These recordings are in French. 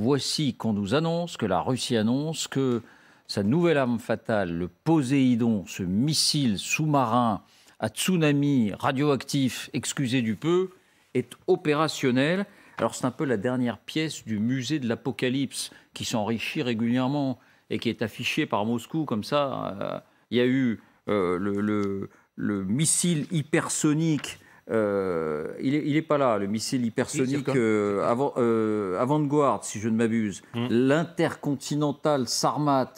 voici qu'on nous annonce, que la Russie annonce que sa nouvelle arme fatale, le Poséidon, ce missile sous-marin à tsunami radioactif, excusez du peu, est opérationnel. Alors c'est un peu la dernière pièce du musée de l'Apocalypse qui s'enrichit régulièrement et qui est affichée par Moscou comme ça. Euh, il y a eu euh, le, missile hypersonique euh, il n'est pas là, le missile hypersonique euh, avant, euh, de si je ne m'abuse, mm. l'intercontinental Sarmat,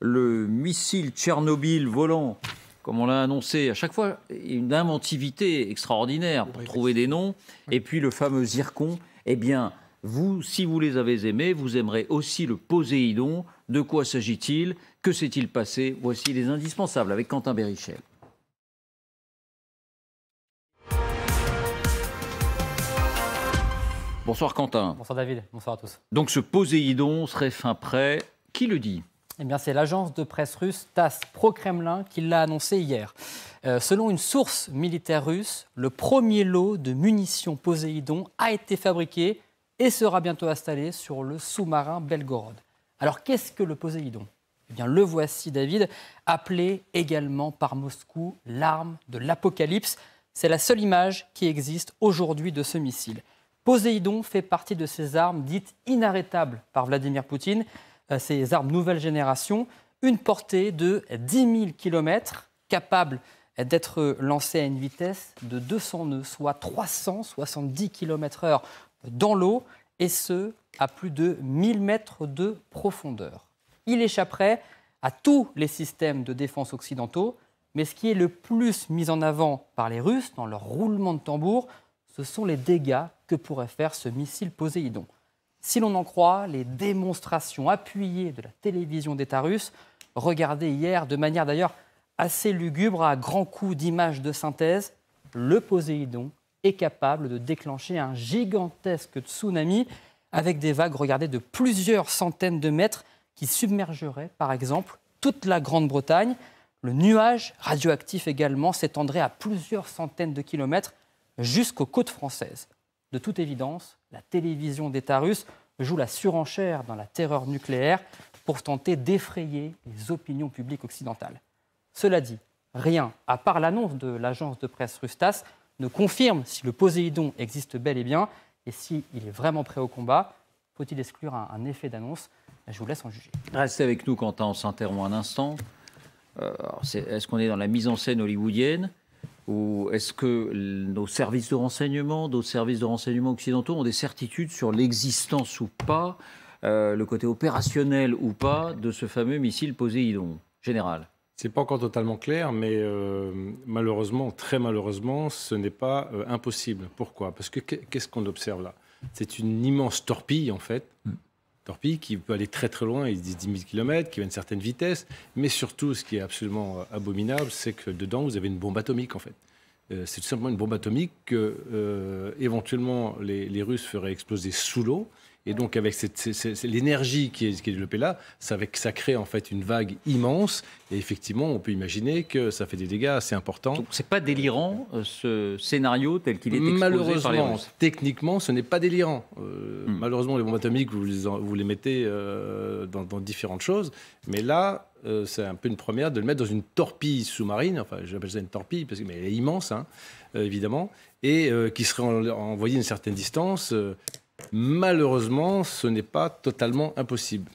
le missile Tchernobyl volant, comme on l'a annoncé, à chaque fois, une inventivité extraordinaire pour trouver des noms, et puis le fameux Zircon, eh bien, vous, si vous les avez aimés, vous aimerez aussi le Poséidon. De quoi s'agit-il Que s'est-il passé Voici les indispensables avec Quentin Berrichel. Bonsoir Quentin. Bonsoir David, bonsoir à tous. Donc ce Poséidon serait fin prêt. Qui le dit eh bien, c'est l'agence de presse russe TASS pro-Kremlin qui l'a annoncé hier. Euh, selon une source militaire russe, le premier lot de munitions Poséidon a été fabriqué et sera bientôt installé sur le sous-marin Belgorod. Alors, qu'est-ce que le Poséidon Eh bien, le voici, David, appelé également par Moscou l'arme de l'apocalypse. C'est la seule image qui existe aujourd'hui de ce missile. Poséidon fait partie de ces armes dites inarrêtables par Vladimir Poutine, euh, ces armes nouvelle génération, une portée de 10 000 km, capable d'être lancée à une vitesse de 200 nœuds, soit 370 km/h dans l'eau, et ce, à plus de 1000 mètres de profondeur. Il échapperait à tous les systèmes de défense occidentaux, mais ce qui est le plus mis en avant par les Russes dans leur roulement de tambour, ce sont les dégâts que pourrait faire ce missile Poséidon. Si l'on en croit les démonstrations appuyées de la télévision d'État russe, regardées hier de manière d'ailleurs assez lugubre à grands coups d'images de synthèse, le Poséidon est capable de déclencher un gigantesque tsunami avec des vagues regardées de plusieurs centaines de mètres qui submergeraient par exemple toute la Grande-Bretagne. Le nuage radioactif également s'étendrait à plusieurs centaines de kilomètres jusqu'aux côtes françaises. De toute évidence, la télévision d'État russe joue la surenchère dans la terreur nucléaire pour tenter d'effrayer les opinions publiques occidentales. Cela dit, rien, à part l'annonce de l'agence de presse Rustas, ne confirme si le Poséidon existe bel et bien et s'il il est vraiment prêt au combat. Faut-il exclure un, effet d'annonce ben, Je vous laisse en juger. Restez avec nous, Quentin, on s'interrompt un instant. Euh, est-ce qu'on est dans la mise en scène hollywoodienne ou est-ce que nos services de renseignement, d'autres services de renseignement occidentaux ont des certitudes sur l'existence ou pas, euh, le côté opérationnel ou pas de ce fameux missile Poséidon Général. C'est pas encore totalement clair, mais euh, malheureusement, très malheureusement, ce n'est pas euh, impossible. Pourquoi Parce que qu'est-ce qu'on observe là C'est une immense torpille, en fait, torpille qui peut aller très très loin, il dit 10 000 km, qui a une certaine vitesse, mais surtout ce qui est absolument euh, abominable, c'est que dedans vous avez une bombe atomique en fait. Euh, c'est tout simplement une bombe atomique que euh, éventuellement les, Russes feraient exploser sous l'eau et donc, avec l'énergie qui est, développée là, ça, crée en fait une vague immense. Et effectivement, on peut imaginer que ça fait des dégâts assez importants. Donc, c'est pas délirant euh, ce scénario tel qu'il est exposé malheureusement, par les techniquement, ce n'est pas délirant. Euh, hmm. Malheureusement, les bombes atomiques, vous les, les mettez euh, dans, différentes choses. Mais là, c'est un peu une première de le mettre dans une torpille sous-marine, enfin j'appelle ça une torpille, parce que, mais elle est immense, hein, évidemment, et qui serait envoyée envoyée une certaine distance. Malheureusement, ce n'est pas totalement impossible.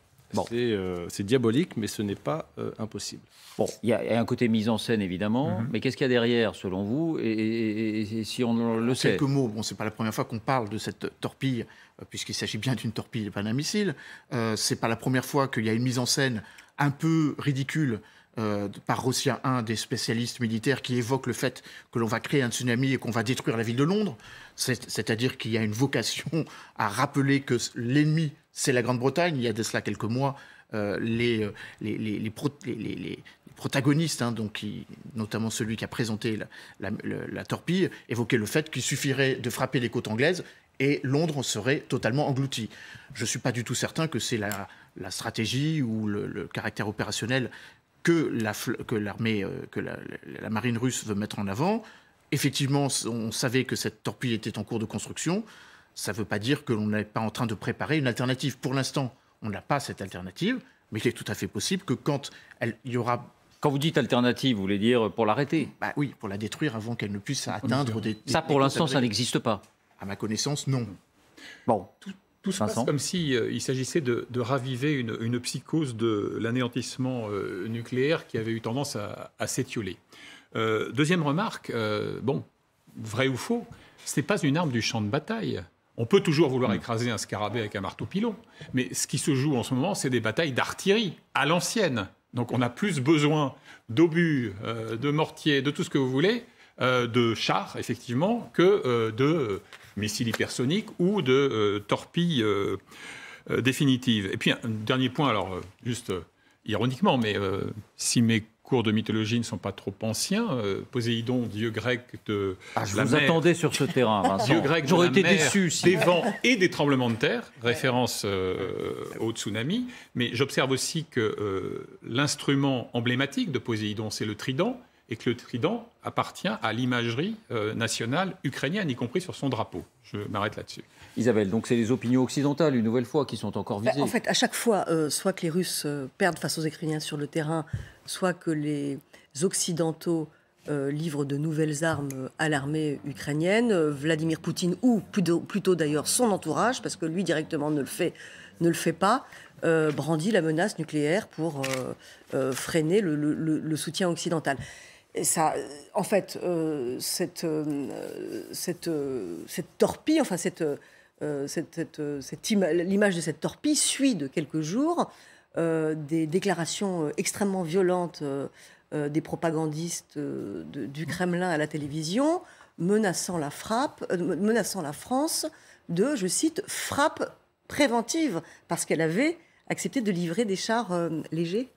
Euh, c'est diabolique, mais ce n'est pas euh, impossible. Bon, il y, a un côté mise en scène, évidemment, mhm. mais qu'est-ce qu'il y a derrière, selon vous, et, si on le Quelques sait Quelques mots, bon, ce n'est pas la première fois qu'on parle de cette torpille, euh, puisqu'il s'agit bien d'une torpille et pas d'un missile. Euh, ce n'est pas la première fois qu'il y a une mise en scène un peu ridicule euh, par Rossien, un des spécialistes militaires, qui évoquent le fait que l'on va créer un tsunami et qu'on va détruire la ville de Londres. C'est-à-dire qu'il y a une vocation à rappeler que l'ennemi, c'est la Grande-Bretagne. Il y a de cela quelques mois, les, protagonistes, les, hein, donc notamment celui qui a présenté la, torpille, évoquaient le fait qu'il suffirait de frapper les côtes anglaises et Londres serait totalement engloutie. Je ne suis pas du tout certain que c'est la, stratégie ou le, caractère opérationnel que la, que l'armée, euh, que la, marine russe veut mettre en avant. Effectivement, on savait que cette torpille était en cours de construction. Ça ne veut pas dire que l'on n'est pas en train de préparer une alternative. Pour l'instant, on n'a pas cette alternative, mais il est tout à fait possible que quand elle, il y aura quand vous dites alternative, vous voulez dire pour l'arrêter bah Oui, pour la détruire avant qu'elle ne puisse atteindre des... ça, pour l'instant, ça n'existe pas. À ma connaissance, non. Bon. Tout comme s'il si, euh, il s'agissait de, raviver une, psychose de l'anéantissement euh, nucléaire qui avait eu tendance à, s'étioler. Euh, deuxième remarque, bon, vrai ou faux, ce n'est pas une arme du champ de bataille. On peut toujours vouloir hmm. écraser un scarabée avec un marteau pilon, mais ce qui se joue en ce moment, c'est des batailles d'artillerie à l'ancienne. Donc on a plus besoin d'obus, de mortiers, de tout ce que vous voulez, euh, de chars, effectivement, que euh, de euh, missiles hypersoniques ou de torpilles définitives. Et puis, un dernier point, alors, juste ironiquement, mais si mes cours de mythologie ne sont pas trop anciens. Poséidon, dieu grec de ah, je vous attendais sur ce terrain, Vincent. Dieu grec J'aurais de la été déçu, si. des vents et des tremblements de terre, référence au tsunami. Mais j'observe aussi que l'instrument emblématique de Poséidon, c'est le trident, et que le trident appartient à l'imagerie euh, nationale ukrainienne, y compris sur son drapeau. Je m'arrête là-dessus. Isabelle, donc c'est les opinions occidentales, une nouvelle fois, qui sont encore bah, visées. en fait, à chaque fois, euh, soit que les Russes euh, perdent face aux Ukrainiens sur le terrain, soit que les Occidentaux livrent de nouvelles armes à l'armée ukrainienne, Vladimir Poutine, ou plutôt, d'ailleurs son entourage, parce que lui directement ne le fait, ne le fait pas, brandit la menace nucléaire pour freiner le soutien occidental ça, euh, en fait, euh, euh, cette, torpille, enfin, cette, l'image de cette torpille suit de quelques jours des déclarations extrêmement violentes des propagandistes du Kremlin à la télévision, menaçant la frappe, menaçant la France de, je cite, frappe préventive, parce qu'elle avait accepté de livrer des chars légers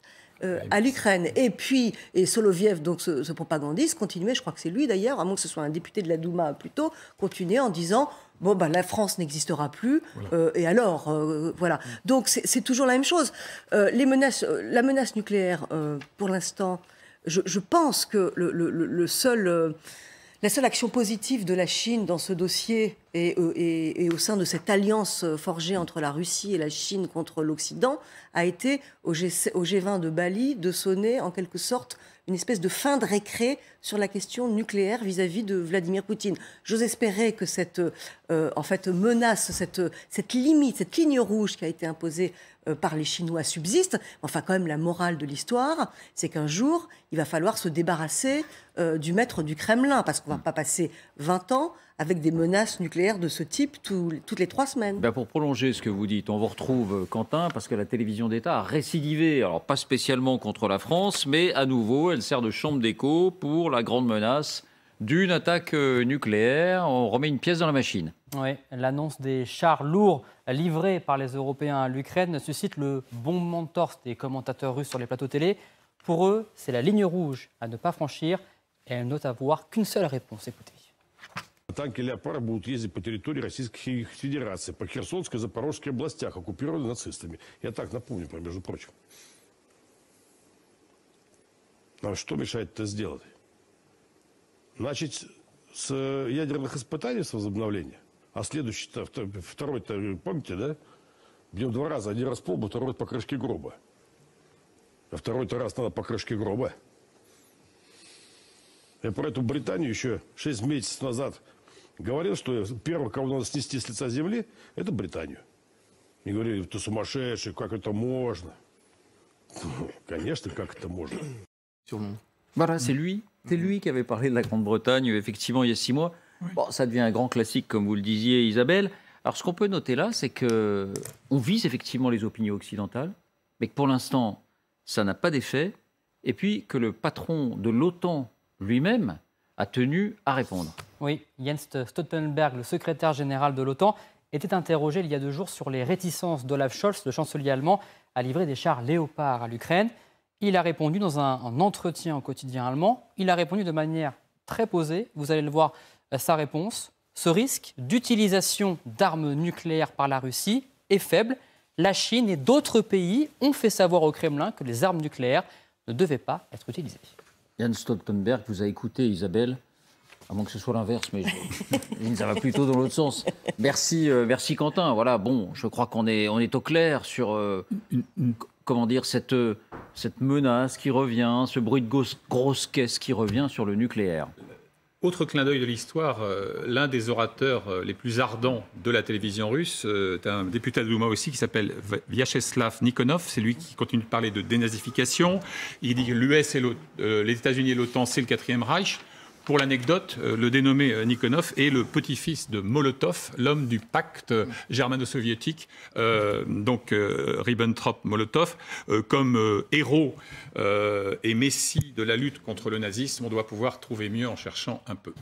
euh, à l'Ukraine. Et puis, et Soloviev, donc ce, propagandiste, continuait, je crois que c'est lui d'ailleurs, à moins que ce soit un député de la Douma plutôt, continuait en disant bon, ben, la France n'existera plus, euh, et alors, euh, voilà. Mm. Donc c'est toujours la même chose. les menaces, la menace nucléaire, pour l'instant, je, pense que seul, la seule action positive de la Chine dans ce dossier, euh, et, au sein de cette alliance euh, forgée entre la Russie et la Chine contre l'Occident, a été au, G, 20 de Bali de sonner en quelque sorte une espèce de fin de récré sur la question nucléaire vis-à-vis de Vladimir Poutine. J'ose espérer que cette euh, en menace, cette, limite, cette ligne rouge qui a été imposée par les Chinois subsiste. Enfin, quand même, la morale de l'histoire, c'est qu'un jour, il va falloir se débarrasser du maître du Kremlin, parce qu'on ne va pas passer 20 ans avec des menaces nucléaires de ce type toutes les trois semaines. Ben, pour prolonger ce que vous dites, on vous retrouve, euh, Quentin, parce que la télévision d'État a récidivé, alors pas spécialement contre la France, mais à nouveau, elle sert de chambre d'écho pour la grande menace d'une attaque euh, nucléaire. On remet une pièce dans la machine. Oui, l'annonce des chars lourds livrés par les Européens à l'Ukraine suscite le bon de des commentateurs russes sur les plateaux télé. Pour eux, c'est la ligne rouge à ne pas franchir et elle à avoir qu'une seule réponse. Écoutez. Танки «Леопард» будут ездить по территории Российской Федерации, по Херсонской и Запорожской областях, оккупированных нацистами. Я так напомню, про между прочим. А что мешает это сделать? Начать с э, ядерных испытаний, с возобновления. А следующий-то, второй-то, помните, да? Бьем два раза. Один раз по второй раз по крышке гроба. А второй-то раз надо по крышке гроба. Я про эту Британию еще 6 месяцев назад говорил, Voilà, c'est lui. C'est lui qui avait parlé de la Grande-Bretagne, effectivement, il y a six mois. Bon, ça devient un grand classique, comme vous le disiez, Isabelle. Alors, ce qu'on peut noter là, c'est que on vise effectivement les opinions occidentales, mais que pour l'instant, ça n'a pas d'effet. Et puis que le patron de l'OTAN lui-même a tenu à répondre. Oui, Jens Stoltenberg, le secrétaire général de l'OTAN, était interrogé il y a deux jours sur les réticences d'Olaf Scholz, le chancelier allemand, à livrer des chars Léopard à l'Ukraine. Il a répondu dans un, entretien au quotidien allemand, il a répondu de manière très posée, vous allez le voir, euh, sa réponse. Ce risque d'utilisation d'armes nucléaires par la Russie est faible. La Chine et d'autres pays ont fait savoir au Kremlin que les armes nucléaires ne devaient pas être utilisées. Jens Stoltenberg vous a écouté, Isabelle. Avant que ce soit l'inverse, mais ça va plutôt dans l'autre sens. Merci, euh, merci Quentin. Voilà, bon, je crois qu'on est, on est au clair sur euh, comment dire cette, euh, cette menace qui revient, ce bruit de grosse, caisse qui revient sur le nucléaire. Autre clin d'œil de l'histoire, l'un des orateurs les plus ardents de la télévision russe, c'est un député de Douma aussi qui s'appelle Vyacheslav Nikonov, c'est lui qui continue de parler de dénazification. Il dit que l'US et les États-Unis et l'OTAN, c'est le quatrième Reich. Pour l'anecdote, euh, le dénommé euh, Nikonov est le petit-fils de Molotov, l'homme du pacte euh, germano-soviétique, donc Ribbentrop-Molotov. comme héros et messie de la lutte contre le nazisme, on doit pouvoir trouver mieux en cherchant un peu.